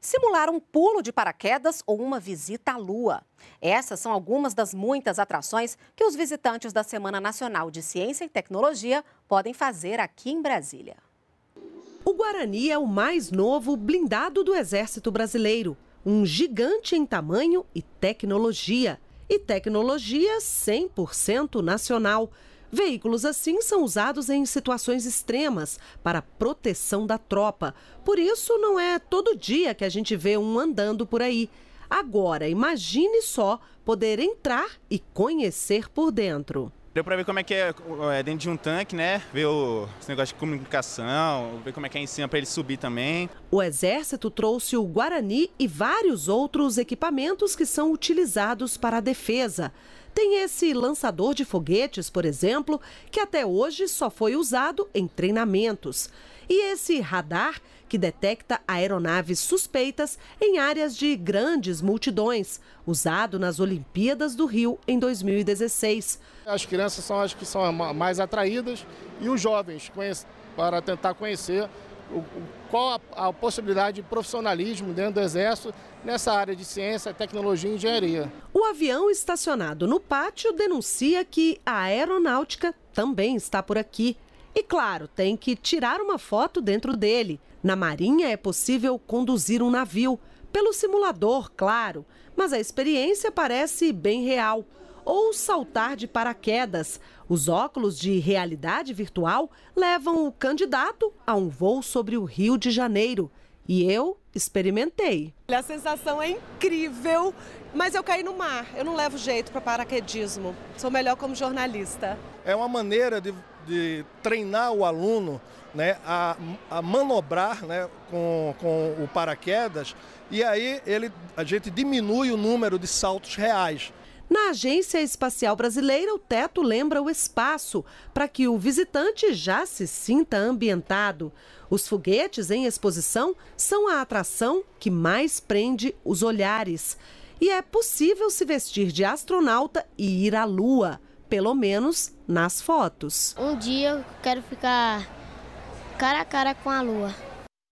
simular um pulo de paraquedas ou uma visita à Lua. Essas são algumas das muitas atrações que os visitantes da Semana Nacional de Ciência e Tecnologia podem fazer aqui em Brasília. O Guarani é o mais novo blindado do Exército Brasileiro. Um gigante em tamanho e tecnologia. E tecnologia 100% nacional Veículos assim são usados em situações extremas para proteção da tropa. Por isso, não é todo dia que a gente vê um andando por aí. Agora, imagine só poder entrar e conhecer por dentro. Deu para ver como é que é, é, dentro de um tanque, né? Ver os negócios de comunicação, ver como é que é em cima para ele subir também. O exército trouxe o Guarani e vários outros equipamentos que são utilizados para a defesa. Tem esse lançador de foguetes, por exemplo, que até hoje só foi usado em treinamentos. E esse radar, que detecta aeronaves suspeitas em áreas de grandes multidões, usado nas Olimpíadas do Rio em 2016. As crianças são as que são mais atraídas e os jovens para tentar conhecer qual a, possibilidade de profissionalismo dentro do Exército nessa área de ciência, tecnologia e engenharia. O avião estacionado no pátio denuncia que a aeronáutica também está por aqui. E claro, tem que tirar uma foto dentro dele. Na Marinha é possível conduzir um navio, pelo simulador, claro, mas a experiência parece bem real ou saltar de paraquedas. Os óculos de realidade virtual levam o candidato a um voo sobre o Rio de Janeiro. E eu experimentei. A sensação é incrível, mas eu caí no mar. Eu não levo jeito para paraquedismo. Sou melhor como jornalista. É uma maneira de, de treinar o aluno né, a, a manobrar né, com, com o paraquedas e aí ele, a gente diminui o número de saltos reais. Na Agência Espacial Brasileira, o teto lembra o espaço, para que o visitante já se sinta ambientado. Os foguetes em exposição são a atração que mais prende os olhares. E é possível se vestir de astronauta e ir à Lua, pelo menos nas fotos. Um dia eu quero ficar cara a cara com a Lua.